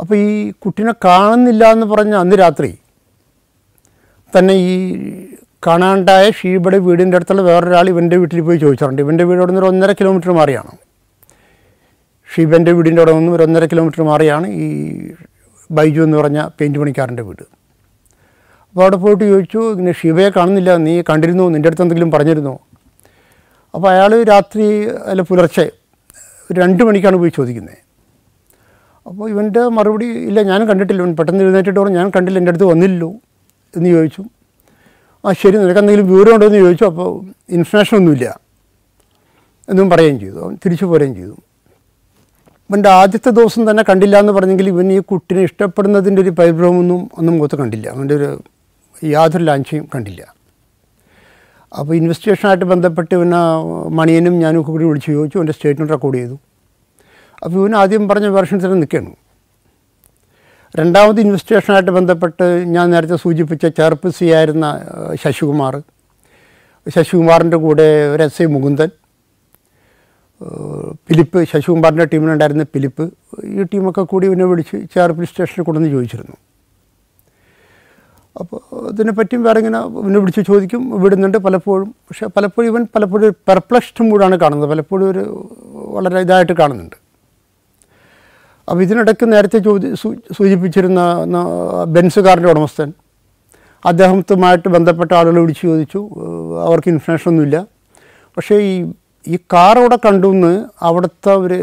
അപ്പോൾ ഈ കുട്ടീനെ കാണുന്നില്ല എന്ന് പറഞ്ഞ അന്ന് രാത്രി തന്നെ ഈ കാണാണ്ടായ ഷീബയുടെ വീടിൻ്റെ അടുത്തുള്ള വേറൊരാൾ ഇവൻ്റെ വീട്ടിൽ പോയി ചോദിച്ചിട്ടുണ്ട് ഇവൻ്റെ വീട് അവിടെ നിന്ന് ഒരു ഒന്നര കിലോമീറ്റർ മാറിയാണ് ഷീബൻ്റെ വീടിൻ്റെ അവിടെ നിന്നും ഒരു ഒന്നര കിലോമീറ്റർ മാറിയാണ് ഈ ബൈജു എന്ന് പറഞ്ഞ പെയിൻറ് പണിക്കാരൻ്റെ വീട് അപ്പോൾ അവിടെ പോയിട്ട് ചോദിച്ചു ഇങ്ങനെ ഷീബയെ കാണുന്നില്ല നീ കണ്ടിരുന്നു നിൻ്റെ അടുത്ത് എന്തെങ്കിലും പറഞ്ഞിരുന്നോ അപ്പോൾ അയാൾ രാത്രി അല്ല പുലർച്ചെ രണ്ട് മണിക്കാണ് പോയി ചോദിക്കുന്നത് അപ്പോൾ ഇവൻ്റെ മറുപടി ഇല്ല ഞാൻ കണ്ടിട്ടില്ല ഇവൻ പെട്ടെന്ന് എഴുന്നേറ്റിട്ട് ഞാൻ കണ്ടില്ല എൻ്റെ അടുത്ത് വന്നില്ലല്ലോ എന്ന് ചോദിച്ചു ആ ശരി നിനക്ക് എന്തെങ്കിലും വിവരം ഉണ്ടോ എന്ന് ചോദിച്ചു അപ്പോൾ ഇൻഫർമേഷൻ ഒന്നുമില്ല എന്നും പറയുകയും ചെയ്തു അവൻ തിരിച്ചു പോരുകയും ചെയ്തു ഇവൻ്റെ ആദ്യത്തെ ദിവസം തന്നെ കണ്ടില്ല എന്ന് പറഞ്ഞെങ്കിൽ ഇവൻ ഈ കുട്ടിനെ ഇഷ്ടപ്പെടുന്നതിൻ്റെ ഒരു പരിഭ്രമൊന്നും ഒന്നും മുഖത്ത് കണ്ടില്ല അവൻ്റെ ഒരു യാതൊരു ലാഞ്ചയും കണ്ടില്ല അപ്പോൾ ഇൻവെസ്റ്റിഗേഷനായിട്ട് ബന്ധപ്പെട്ട് പിന്നെ മണിയനും ഞാനും കൂടി വിളിച്ചു ചോദിച്ചു അവൻ്റെ സ്റ്റേറ്റ്മെൻറ്റ് റെക്കോർഡ് ചെയ്തു അപ്പോൾ ഇവൻ ആദ്യം പറഞ്ഞ വേർഷൻസിൽ നിൽക്കുകയാണ് രണ്ടാമത് ഇൻവെസ്റ്റിഗേഷനായിട്ട് ബന്ധപ്പെട്ട് ഞാൻ നേരത്തെ സൂചിപ്പിച്ച ചെറുപ്പ് സി ആയിരുന്ന ശശികുമാർ ശശികുമാറിൻ്റെ കൂടെ ഒരു എസ് ഐ മുകുന്ദൻ ഫിലിപ്പ് ശശികുമാറിൻ്റെ ടീമിലുണ്ടായിരുന്ന ഫിലിപ്പ് ഈ ടീമൊക്കെ കൂടി ഇവനെ വിളിച്ച് ചേർപ്പിൽ സ്റ്റേഷനിൽ കൊണ്ടുവന്ന് ചോദിച്ചിരുന്നു അപ്പോൾ ഇതിനെപ്പറ്റിയും വേറെ ഇങ്ങനെ ഇവനെ വിളിച്ച് ചോദിക്കും വിടുന്നുണ്ട് പലപ്പോഴും പക്ഷേ പലപ്പോഴും ഇവൻ പലപ്പോഴും ഒരു പെർപ്ലക്സ്ഡ് മൂടാണ് കാണുന്നത് പലപ്പോഴും ഒരു വളരെ ഇതായിട്ട് കാണുന്നുണ്ട് അപ്പോൾ ഇതിനിടയ്ക്ക് നേരത്തെ സൂചിപ്പിച്ചിരുന്ന ബെൻസ് ഉടമസ്ഥൻ അദ്ദേഹത്തുമായിട്ട് ബന്ധപ്പെട്ട ആളുകൾ വിളിച്ചു ചോദിച്ചു അവർക്ക് ഇൻഫർമേഷൻ ഒന്നുമില്ല പക്ഷേ ഈ ഈ കാർ അവിടെ കണ്ടു എന്ന് അവിടുത്തെ ഒരു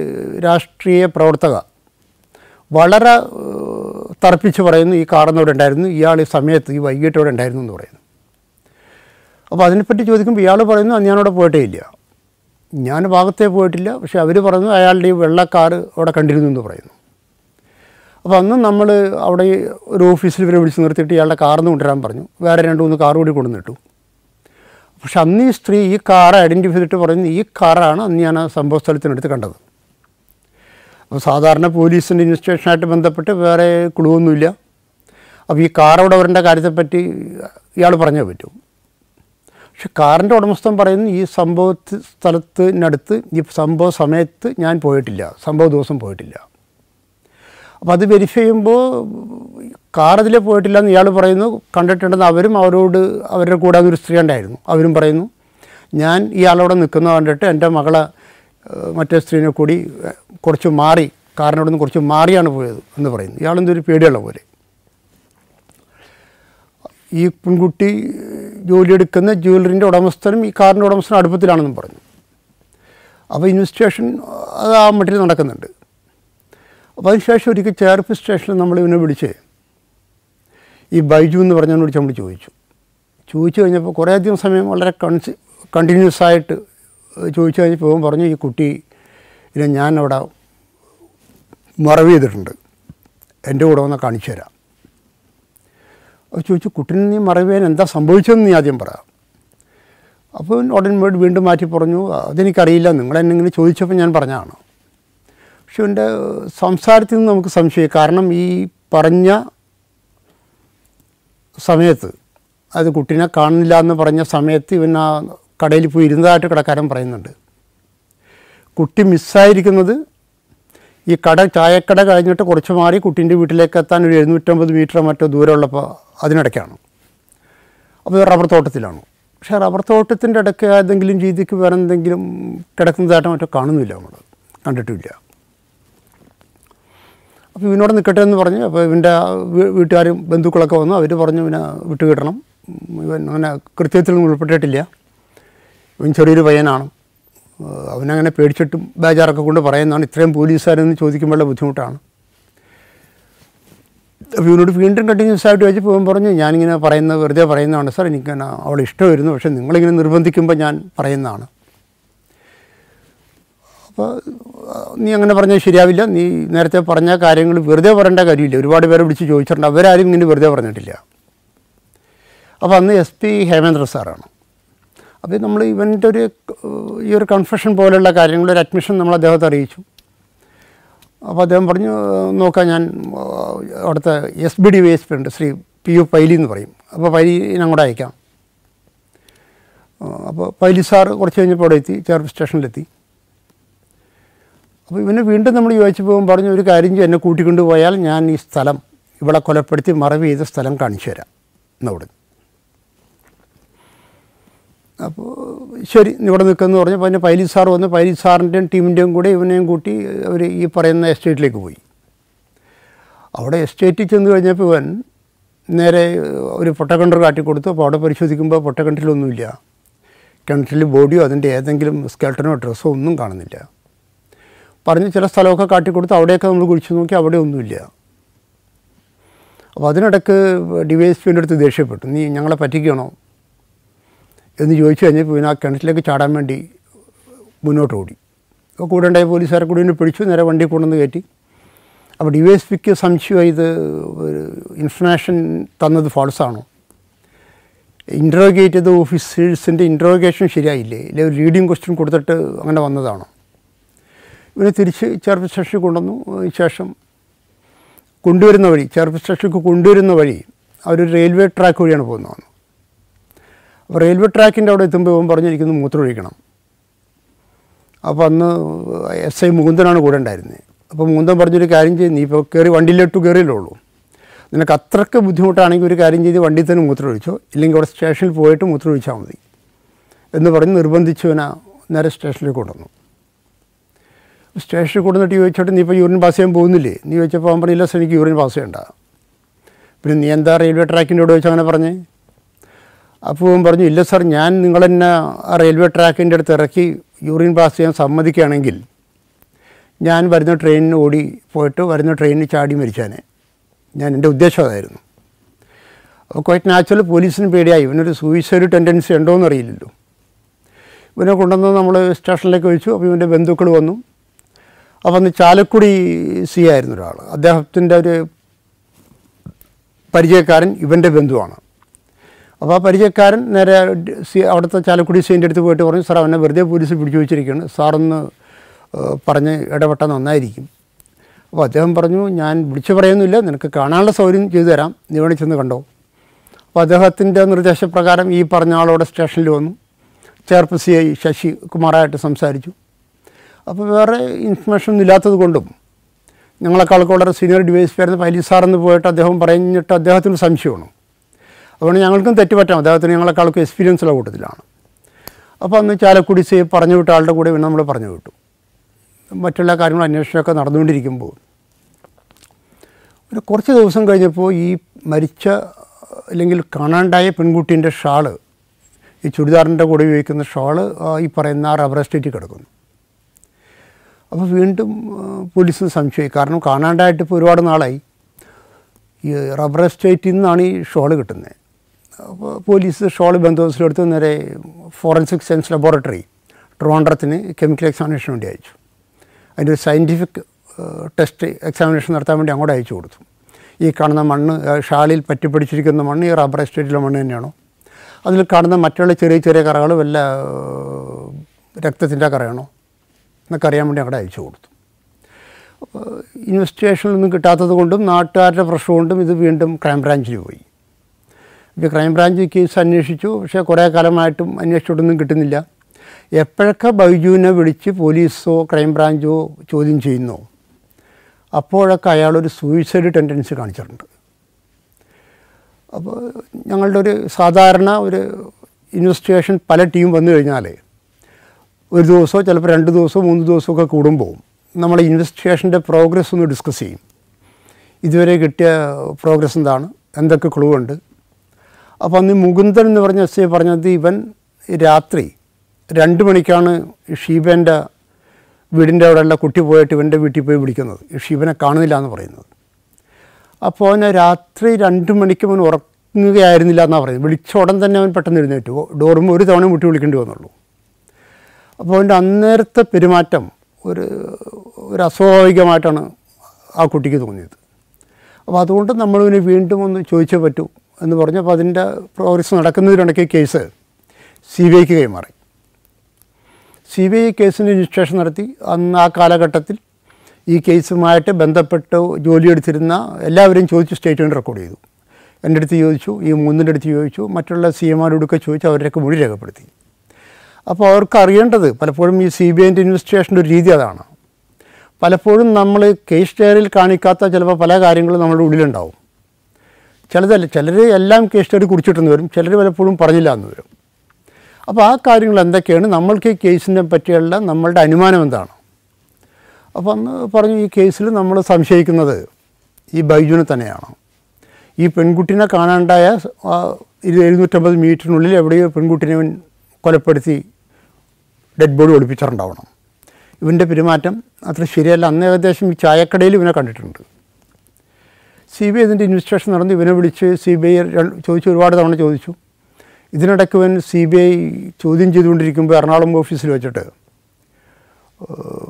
രാഷ്ട്രീയ പ്രവർത്തക വളരെ തർപ്പിച്ച് പറയുന്നു ഈ കാറെന്നവിടെ ഉണ്ടായിരുന്നു ഇയാൾ ഈ സമയത്ത് ഈ വൈകിട്ടോടെ ഉണ്ടായിരുന്നു എന്ന് പറയുന്നു അപ്പോൾ അതിനെപ്പറ്റി ചോദിക്കുമ്പോൾ ഇയാൾ പറയുന്നു ഞാനവിടെ പോയിട്ടേ ഇല്ല ഞാൻ ഭാഗത്തേ പോയിട്ടില്ല പക്ഷേ അവർ പറയുന്നു അയാളുടെ ഈ വെള്ളക്കാർ അവിടെ കണ്ടിരുന്നു എന്ന് പറയുന്നു അപ്പോൾ അന്ന് നമ്മൾ അവിടെ ഒരു ഓഫീസിൽ ഇവരെ വിളിച്ച് നിർത്തിയിട്ട് ഇയാളുടെ കാർന്ന് കൊണ്ടുവരാൻ പറഞ്ഞു വേറെ രണ്ട് മൂന്ന് കാർ കൂടി കൊണ്ടുവന്നിട്ടു പക്ഷെ അന്ന് ഈ സ്ത്രീ ഈ കാർ ഐഡൻറ്റിഫൈ ചെയ്തിട്ട് പറയുന്നത് ഈ കാറാണ് അന്ന് ഞാൻ ആ സംഭവ സ്ഥലത്തിനടുത്ത് കണ്ടത് അപ്പോൾ സാധാരണ പോലീസിൻ്റെ ഇൻവെസ്റ്റിഗേഷനായിട്ട് ബന്ധപ്പെട്ട് വേറെ കുളുവൊന്നുമില്ല അപ്പോൾ ഈ കാർ അവിടെ വരേണ്ട കാര്യത്തെപ്പറ്റി ഇയാൾ പറഞ്ഞേ പറ്റൂ പക്ഷെ കാറിൻ്റെ ഉടമസ്ഥൻ പറയുന്നു ഈ സംഭവ സ്ഥലത്തിനടുത്ത് ഈ സംഭവ സമയത്ത് ഞാൻ പോയിട്ടില്ല സംഭവ ദിവസം പോയിട്ടില്ല അപ്പോൾ അത് വെരിഫൈ ചെയ്യുമ്പോൾ കാറതിൽ പോയിട്ടില്ല എന്ന് ഇയാൾ പറയുന്നു കണ്ടിട്ടുണ്ടെന്ന് അവരും അവരോട് അവരുടെ കൂടെ ഒരു സ്ത്രീ ഉണ്ടായിരുന്നു അവരും പറയുന്നു ഞാൻ ഇയാളവിടെ നിൽക്കുന്നത് കണ്ടിട്ട് എൻ്റെ മകളെ മറ്റേ സ്ത്രീനെ കൂടി കുറച്ച് മാറി കാറിനോട് നിന്ന് കുറച്ച് മാറിയാണ് പോയത് എന്ന് പറയുന്നു എന്തൊരു പേടിയുള്ള പോലെ ഈ പെൺകുട്ടി ജോലിയെടുക്കുന്ന ജ്വല്ലറിൻ്റെ ഉടമസ്ഥനും ഈ കാറിൻ്റെ ഉടമസ്ഥനും അടുപ്പത്തിലാണെന്നും പറഞ്ഞു അപ്പോൾ ഇൻവെസ്റ്റിഗേഷൻ അത് ആ മട്ടിൽ നടക്കുന്നുണ്ട് അപ്പോൾ അതിനുശേഷം ഒരിക്കൽ ചേർപ്പ് സ്റ്റേഷനിൽ നമ്മൾ ഇവനെ വിളിച്ച് ഈ ബൈജു എന്ന് വിളിച്ച് നമ്മൾ ചോദിച്ചു ചോദിച്ചു കഴിഞ്ഞപ്പോൾ കുറേയധികം സമയം വളരെ കൺസ് കണ്ടിന്യൂസ് ആയിട്ട് ചോദിച്ചു കഴിഞ്ഞപ്പോൾ പറഞ്ഞു ഈ കുട്ടി ഇതിനെ ഞാൻ അവിടെ മറവ് ചെയ്തിട്ടുണ്ട് എൻ്റെ കൂടെ വന്നാൽ കാണിച്ചു തരാം അപ്പോൾ ചോദിച്ചു കുട്ടീനെ നീ മറവ് ചെയ്യാൻ എന്താ സംഭവിച്ചതെന്ന് നീ ആദ്യം പറയാം അപ്പോൾ ഉടൻ വീണ്ടും മാറ്റി പറഞ്ഞു അതെനിക്കറിയില്ല നിങ്ങളെന്നെ ഇങ്ങനെ ചോദിച്ചപ്പോൾ ഞാൻ പറഞ്ഞതാണ് യേശുവിൻ്റെ സംസാരത്തിൽ നിന്ന് നമുക്ക് സംശയം കാരണം ഈ പറഞ്ഞ സമയത്ത് അത് കുട്ടീനെ കാണുന്നില്ല എന്ന് പറഞ്ഞ സമയത്ത് ഇവൻ ആ കടയിൽ പോയി ഇരുന്നതായിട്ട് കടക്കാരൻ പറയുന്നുണ്ട് കുട്ടി മിസ്സായിരിക്കുന്നത് ഈ കട ചായക്കട കഴിഞ്ഞിട്ട് കുറച്ച് മാറി കുട്ടീൻ്റെ വീട്ടിലേക്ക് എത്താൻ ഒരു എഴുന്നൂറ്റമ്പത് മീറ്റർ മറ്റോ ദൂരമുള്ളപ്പോൾ അതിനിടയ്ക്കാണ് അപ്പോൾ റബ്ബർ തോട്ടത്തിലാണ് പക്ഷേ റബ്ബർ തോട്ടത്തിൻ്റെ ഇടയ്ക്ക് ഏതെങ്കിലും രീതിക്ക് വേറെ എന്തെങ്കിലും കിടക്കുന്നതായിട്ട് മറ്റോ കാണുന്നില്ല നമ്മൾ കണ്ടിട്ടില്ല അപ്പോൾ ഇവനോട് നിൽക്കട്ടെ എന്ന് പറഞ്ഞ് അപ്പോൾ ഇവൻ്റെ വീട്ടുകാരും ബന്ധുക്കളൊക്കെ വന്നു അവർ പറഞ്ഞു ഇവനെ വിട്ടുകിട്ടണം ഇവൻ അങ്ങനെ കൃത്യത്തിലൊന്നും ഉൾപ്പെട്ടിട്ടില്ല ഇവൻ ചെറിയൊരു പയ്യനാണ് അവനങ്ങനെ പേടിച്ചിട്ടും ബേജാറൊക്കെ കൊണ്ട് പറയുന്നതാണ് ഇത്രയും പോലീസുകാരെന്ന് ചോദിക്കുമ്പോഴുള്ള ബുദ്ധിമുട്ടാണ് അപ്പോൾ ഇവനോട് വീണ്ടും കണ്ടിന്യൂസ് ആയിട്ട് വെച്ച് പോകും പറഞ്ഞു ഞാനിങ്ങനെ പറയുന്നത് വെറുതെ പറയുന്നതാണ് സാർ എനിക്കങ്ങനെ അവൾ വരുന്നു പക്ഷേ നിങ്ങളിങ്ങനെ നിർബന്ധിക്കുമ്പോൾ ഞാൻ പറയുന്നതാണ് അപ്പോൾ നീ അങ്ങനെ പറഞ്ഞാൽ ശരിയാവില്ല നീ നേരത്തെ പറഞ്ഞ കാര്യങ്ങൾ വെറുതെ പറയേണ്ട കാര്യമില്ല ഒരുപാട് പേരെ വിളിച്ച് ചോദിച്ചിട്ടുണ്ട് അവരാരും ഇങ്ങനെ വെറുതെ പറഞ്ഞിട്ടില്ല അപ്പോൾ അന്ന് എസ് പി ഹേമേന്ദ്ര സാറാണ് അപ്പോൾ നമ്മൾ ഇവൻ്റെ ഒരു ഈ ഒരു കൺഫ്യൂഷൻ പോലെയുള്ള കാര്യങ്ങൾ ഒരു അഡ്മിഷൻ നമ്മൾ അദ്ദേഹത്തെ അറിയിച്ചു അപ്പോൾ അദ്ദേഹം പറഞ്ഞു നോക്കാൻ ഞാൻ അവിടുത്തെ S B D V S P ഉണ്ട് ശ്രീ പി യു പൈലി എന്ന് പറയും അപ്പോൾ പൈലി അങ്ങോട്ട് അയക്കാം അപ്പോൾ പൈലി സാർ കുറച്ച് കഴിഞ്ഞപ്പോൾ അവിടെ എത്തി ചേർപ്പ് സ്റ്റേഷനിലെത്തി അപ്പോൾ ഇവനെ വീണ്ടും നമ്മൾ ചോദിച്ചു പോകും പറഞ്ഞു ഒരു കാര്യം ചെയ്യും എന്നെ കൂട്ടിക്കൊണ്ട് പോയാൽ ഞാൻ ഈ സ്ഥലം ഇവിടെ കൊലപ്പെടുത്തി മറവ് ചെയ്ത സ്ഥലം കാണിച്ചു തരാം എന്നവിടെ അപ്പോൾ ശരി ഇവിടെ നിൽക്കുമെന്ന് പറഞ്ഞു പിന്നെ പൈലി സാർ വന്ന് പൈലി സാറിൻ്റെയും ടീമിൻ്റെയും കൂടെ ഇവനെയും കൂട്ടി അവർ ഈ പറയുന്ന എസ്റ്റേറ്റിലേക്ക് പോയി അവിടെ എസ്റ്റേറ്റിൽ ചെന്ന് കഴിഞ്ഞപ്പോൾ ഇവൻ നേരെ ഒരു പൊട്ടക്കിണർ കാട്ടി കൊടുത്തു അപ്പോൾ അവിടെ പരിശോധിക്കുമ്പോൾ പൊട്ടക്കിണറ്റിലൊന്നുമില്ല കിണറ്റിൽ ബോഡിയോ അതിൻ്റെ ഏതെങ്കിലും സ്കെൽട്ടനോ ഡ്രസ്സോ ഒന്നും കാണുന്നില്ല പറഞ്ഞ് ചില സ്ഥലമൊക്കെ കാട്ടിക്കൊടുത്ത് അവിടെയൊക്കെ നമ്മൾ കുഴിച്ചു നോക്കി അവിടെ ഒന്നുമില്ല അപ്പോൾ അതിനിടക്ക് ഡി വൈ എസ് പിൻ്റെ അടുത്ത് ദേഷ്യപ്പെട്ടു നീ ഞങ്ങളെ പറ്റിക്കണോ എന്ന് ചോദിച്ചു കഴിഞ്ഞാൽ പിന്നെ ആ കിണറ്റിലേക്ക് ചാടാൻ വേണ്ടി മുന്നോട്ട് ഓടി അപ്പോൾ കൂടെ ഉണ്ടായ പോലീസുകാരെ കൂടി എന്നെ പിടിച്ചു നേരെ വണ്ടി കൊണ്ടുവന്ന് കയറ്റി അപ്പോൾ ഡി വൈ എസ് പിക്ക് സംശയമായി ഇത് ഇൻഫർമേഷൻ തന്നത് ഫോൾസാണോ ഇൻട്രോഗേറ്റ് ചെയ്ത ഓഫീസേഴ്സിൻ്റെ ഇൻട്രോഗേഷൻ ശരിയായില്ലേ ഇല്ലെങ്കിൽ റീഡിങ് ക്വസ്റ്റ്യൻ കൊടുത്തിട്ട് അങ്ങനെ വന്നതാണോ ഇവനെ തിരിച്ച് ചേർപ്പ് സ്റ്റേഷനിൽ കൊണ്ടുവന്നു ശേഷം കൊണ്ടുവരുന്ന വഴി ചേർപ്പ് സ്റ്റേഷനിലേക്ക് കൊണ്ടുവരുന്ന വഴി അവർ റെയിൽവേ ട്രാക്ക് വഴിയാണ് പോകുന്നത് അപ്പോൾ റെയിൽവേ ട്രാക്കിൻ്റെ അവിടെ എത്തുമ്പോൾ ഇവൻ പറഞ്ഞിരിക്കുന്നു മൂത്രമൊഴിക്കണം അപ്പോൾ അന്ന് എസ് ഐ മുകുന്ദനാണ് കൂടെ ഉണ്ടായിരുന്നത് അപ്പോൾ മുകുന്ദൻ പറഞ്ഞൊരു കാര്യം ചെയ്ത് നീ ഇപ്പോൾ കയറി വണ്ടിയിലോട്ട് കയറിയുള്ളൂ നിനക്ക് അത്രയ്ക്ക് ബുദ്ധിമുട്ടാണെങ്കിൽ ഒരു കാര്യം ചെയ്ത് വണ്ടി തന്നെ മൂത്രമൊഴിച്ചോ ഇല്ലെങ്കിൽ അവിടെ സ്റ്റേഷനിൽ പോയിട്ട് മൂത്രമൊഴിച്ചാൽ മതി എന്ന് പറഞ്ഞ് നിർബന്ധിച്ചു നേരെ സ്റ്റേഷനിലേക്ക് കൊണ്ടുവന്നു സ്റ്റേഷനിൽ കൊടുത്തിട്ട് ചോദിച്ചിട്ട് നീ ഇപ്പോൾ യൂറിൻ പാസ് ചെയ്യാൻ പോകുന്നില്ലേ നീ ചോദിച്ചപ്പോൾ അവൻ പറഞ്ഞില്ല സർ എനിക്ക് യൂറിൻ പാസ് ചെയ്യണ്ട പിന്നെ നീ എന്താ റെയിൽവേ ട്രാക്കിൻ്റെ അവിടെ വെച്ച് അങ്ങനെ പറഞ്ഞേ അപ്പോൾ അവൻ പറഞ്ഞു ഇല്ല സാർ ഞാൻ നിങ്ങളെന്നെ ആ റെയിൽവേ ട്രാക്കിൻ്റെ അടുത്ത് ഇറക്കി യൂറിൻ പാസ് ചെയ്യാൻ സമ്മതിക്കുകയാണെങ്കിൽ ഞാൻ വരുന്ന ട്രെയിനിന് ഓടി പോയിട്ട് വരുന്ന ട്രെയിനിന് ചാടി മരിച്ചാനേ ഞാൻ എൻ്റെ ഉദ്ദേശം അതായിരുന്നു അപ്പോൾ ക്വൈറ്റ് നാച്ചുറൽ പോലീസിന് പേടിയായി ഇവനൊരു സൂയിസൈഡ് ടെൻഡൻസി ഉണ്ടോ ഇവനെ കൊണ്ടുവന്ന് നമ്മൾ സ്റ്റേഷനിലേക്ക് വെച്ചു അപ്പോൾ ഇവൻ്റെ ബന്ധുക്കൾ വന്നു അപ്പം അന്ന് ചാലക്കുടി സി ആയിരുന്ന ഒരാൾ അദ്ദേഹത്തിൻ്റെ ഒരു പരിചയക്കാരൻ ഇവൻ്റെ ബന്ധുവാണ് അപ്പോൾ ആ പരിചയക്കാരൻ നേരെ സി അവിടുത്തെ ചാലക്കുടി സീൻ്റെ അടുത്ത് പോയിട്ട് പറഞ്ഞു സാർ അവനെ വെറുതെ പോലീസ് പിടിച്ചു വെച്ചിരിക്കുകയാണ് സാറൊന്ന് പറഞ്ഞ് ഇടപെട്ടാൽ നന്നായിരിക്കും അപ്പോൾ അദ്ദേഹം പറഞ്ഞു ഞാൻ വിളിച്ചു പറയുന്നില്ല നിനക്ക് കാണാനുള്ള സൗകര്യം ചെയ്തു തരാം നീ വേണി ചെന്ന് കണ്ടോ അപ്പോൾ അദ്ദേഹത്തിൻ്റെ നിർദ്ദേശപ്രകാരം ഈ പറഞ്ഞ ആളോടെ സ്റ്റേഷനിൽ വന്നു ചേർപ്പ് സി ഐ ശശി കുമാറായിട്ട് സംസാരിച്ചു അപ്പോൾ വേറെ ഇൻഫർമേഷൻ ഒന്നും ഇല്ലാത്തത് കൊണ്ടും ഞങ്ങളെക്കാൾക്ക് വളരെ സീനിയർ ഡിവൈസ്ഫെയർന്ന് പൈലി സാറെന്ന് പോയിട്ട് അദ്ദേഹം പറഞ്ഞിട്ട് അദ്ദേഹത്തിന് സംശയമാണ് അതുകൊണ്ട് ഞങ്ങൾക്കും തെറ്റുപറ്റാം അദ്ദേഹത്തിന് ഞങ്ങളെക്കാൾക്കും എക്സ്പീരിയൻസ് ഉള്ള കൂട്ടത്തിലാണ് അപ്പോൾ അന്ന് ചാലക്കുടി സേ പറഞ്ഞു വിട്ട ആളുടെ കൂടെ പിന്നെ നമ്മൾ പറഞ്ഞു വിട്ടു മറ്റുള്ള കാര്യങ്ങൾ അന്വേഷണമൊക്കെ നടന്നുകൊണ്ടിരിക്കുമ്പോൾ ഒരു കുറച്ച് ദിവസം കഴിഞ്ഞപ്പോൾ ഈ മരിച്ച അല്ലെങ്കിൽ കാണാണ്ടായ പെൺകുട്ടീൻ്റെ ഷാള് ഈ ചുരിദാറിൻ്റെ കൂടെ ഉപയോഗിക്കുന്ന ഷാള് ഈ പറയുന്ന റബ്ബർ എസ്റ്റേറ്റിൽ കിടക്കുന്നു അപ്പോൾ വീണ്ടും പോലീസ് സംശയമായി കാരണം കാണാണ്ടായിട്ട് ഇപ്പോൾ ഒരുപാട് നാളായി ഈ റബ്ബർ എസ്റ്റേറ്റിൽ നിന്നാണ് ഈ ഷോൾ കിട്ടുന്നത് അപ്പോൾ പോലീസ് ഷോൾ ബന്ധോബസ്റ്റിലെടുത്ത് നേരെ ഫോറൻസിക് സയൻസ് ലബോറട്ടറി ട്രോണ്ടത്തിന് കെമിക്കൽ എക്സാമിനേഷൻ വേണ്ടി അയച്ചു അതിൻ്റെ ഒരു സയൻറ്റിഫിക് ടെസ്റ്റ് എക്സാമിനേഷൻ നടത്താൻ വേണ്ടി അങ്ങോട്ട് അയച്ചു കൊടുത്തു ഈ കാണുന്ന മണ്ണ് ഷാളിൽ പറ്റിപ്പിടിച്ചിരിക്കുന്ന മണ്ണ് ഈ റബ്ബർ എസ്റ്റേറ്റിലെ മണ്ണ് തന്നെയാണോ അതിൽ കാണുന്ന മറ്റുള്ള ചെറിയ ചെറിയ കറകൾ വല്ല രക്തത്തിൻ്റെ കറയാണോ എന്നൊക്കെ അറിയാൻ വേണ്ടി അങ്ങോട്ട് അയച്ചു കൊടുത്തു ഇൻവെസ്റ്റിഗേഷനൊന്നും കിട്ടാത്തത് കൊണ്ടും നാട്ടുകാരുടെ പ്രശ്നം കൊണ്ടും ഇത് വീണ്ടും ക്രൈംബ്രാഞ്ചിൽ പോയി ഇപ്പോൾ ക്രൈംബ്രാഞ്ച് കേസ് അന്വേഷിച്ചു പക്ഷേ കുറേ കാലമായിട്ടും അന്വേഷിച്ചിട്ടൊന്നും കിട്ടുന്നില്ല എപ്പോഴൊക്കെ ബൈജുവിനെ വിളിച്ച് പോലീസോ ക്രൈംബ്രാഞ്ചോ ചോദ്യം ചെയ്യുന്നോ അപ്പോഴൊക്കെ അയാളൊരു സൂയിസൈഡ് ടെൻഡൻസി കാണിച്ചിട്ടുണ്ട് അപ്പോൾ ഞങ്ങളുടെ ഒരു സാധാരണ ഒരു ഇൻവെസ്റ്റിഗേഷൻ പല ടീം വന്നു കഴിഞ്ഞാലേ ഒരു ദിവസമോ ചിലപ്പോൾ രണ്ട് ദിവസമോ മൂന്ന് ഒക്കെ കൂടുമ്പോൾ നമ്മൾ ഇൻവെസ്റ്റിഗേഷൻ്റെ പ്രോഗ്രസ് ഒന്ന് ഡിസ്കസ് ചെയ്യും ഇതുവരെ കിട്ടിയ പ്രോഗ്രസ് എന്താണ് എന്തൊക്കെ ക്ലൂ ഉണ്ട് അപ്പോൾ അന്ന് മുകുന്ദൻ എന്ന് പറഞ്ഞ എസ് ഐ പറഞ്ഞത് ഇവൻ രാത്രി രണ്ട് മണിക്കാണ് ഷീബൻ്റെ വീടിൻ്റെ അവിടെയുള്ള കുട്ടി പോയിട്ട് ഇവൻ്റെ വീട്ടിൽ പോയി വിളിക്കുന്നത് ഷീബനെ കാണുന്നില്ല എന്ന് പറയുന്നത് അപ്പോൾ അവനെ രാത്രി രണ്ട് മണിക്ക് അവൻ ഉറങ്ങുകയായിരുന്നില്ല എന്നാണ് പറയുന്നത് വിളിച്ച ഉടൻ തന്നെ അവൻ പെട്ടെന്ന് എഴുന്നേറ്റ് ഡോറും ഒരു തവണ മുട്ടി വിളിക്കേണ്ടി വന്നുള്ളൂ അപ്പോൾ അതിൻ്റെ അന്നേരത്തെ പെരുമാറ്റം ഒരു ഒരു അസ്വാഭാവികമായിട്ടാണ് ആ കുട്ടിക്ക് തോന്നിയത് അപ്പോൾ അതുകൊണ്ട് നമ്മളിവന് വീണ്ടും ഒന്ന് ചോദിച്ചേ പറ്റൂ എന്ന് പറഞ്ഞപ്പോൾ അപ്പോൾ അതിൻ്റെ പ്രോഗ്രസ് നടക്കുന്നതിനിടയ്ക്ക് കേസ് സി ബി ഐക്ക് കൈമാറി സി ബി ഐ കേസിന് രജിസ്ട്രേഷൻ നടത്തി അന്ന് ആ കാലഘട്ടത്തിൽ ഈ കേസുമായിട്ട് ബന്ധപ്പെട്ട് ജോലിയെടുത്തിരുന്ന എല്ലാവരും ചോദിച്ചു സ്റ്റേറ്റ്മെൻറ്റ് റെക്കോർഡ് ചെയ്തു എൻ്റെ അടുത്ത് ചോദിച്ചു ഈ മൂന്നിൻ്റെ അടുത്ത് ചോദിച്ചു മറ്റുള്ള സി എമാരോടൊക്കെ ചോദിച്ചു അവരുടെയൊക്കെ മൊഴി രേഖപ്പെടുത്തി അപ്പോൾ അവർക്ക് അറിയേണ്ടത് പലപ്പോഴും ഈ സി ബി ഐൻ്റെ ഇൻവെസ്റ്റിഗേഷൻ്റെ ഒരു രീതി അതാണ് പലപ്പോഴും നമ്മൾ കേസ് ഡയറിയിൽ കാണിക്കാത്ത ചിലപ്പോൾ പല കാര്യങ്ങളും നമ്മുടെ ഉള്ളിലുണ്ടാവും ചിലതല്ല ചിലർ എല്ലാം കേസ് സ്റ്റഡി കുടിച്ചിട്ടെന്ന് വരും ചിലർ പലപ്പോഴും പറഞ്ഞില്ല എന്ന് വരും അപ്പോൾ ആ കാര്യങ്ങൾ എന്തൊക്കെയാണ് നമ്മൾക്ക് ഈ കേസിനെ പറ്റിയുള്ള നമ്മളുടെ അനുമാനം എന്താണ് അപ്പോൾ അന്ന് പറഞ്ഞു ഈ കേസിൽ നമ്മൾ സംശയിക്കുന്നത് ഈ ബൈജുവിനെ തന്നെയാണ് ഈ പെൺകുട്ടിനെ കാണാണ്ടായ എഴുന്നൂറ്റമ്പത് മീറ്ററിനുള്ളിൽ എവിടെയോ പെൺകുട്ടിനെ കൊലപ്പെടുത്തി ഡെഡ് ബോഡി ഒളിപ്പിച്ചിട്ടുണ്ടാവണം ഇവൻ്റെ പെരുമാറ്റം അത്ര ശരിയല്ല അന്ന് ഏകദേശം ഈ ചായക്കടയിൽ ഇവനെ കണ്ടിട്ടുണ്ട് സി ബി ഐ ഇതിൻ്റെ ഇൻവെസ്റ്റിഗേഷൻ നടന്നു ഇവനെ വിളിച്ച് സി ബി ഐ ചോദിച്ചു ഒരുപാട് തവണ ചോദിച്ചു ഇതിനിടയ്ക്ക് ഇവൻ സി ബി ഐ ചോദ്യം ചെയ്തുകൊണ്ടിരിക്കുമ്പോൾ എറണാകുളം ഓഫീസിൽ വെച്ചിട്ട്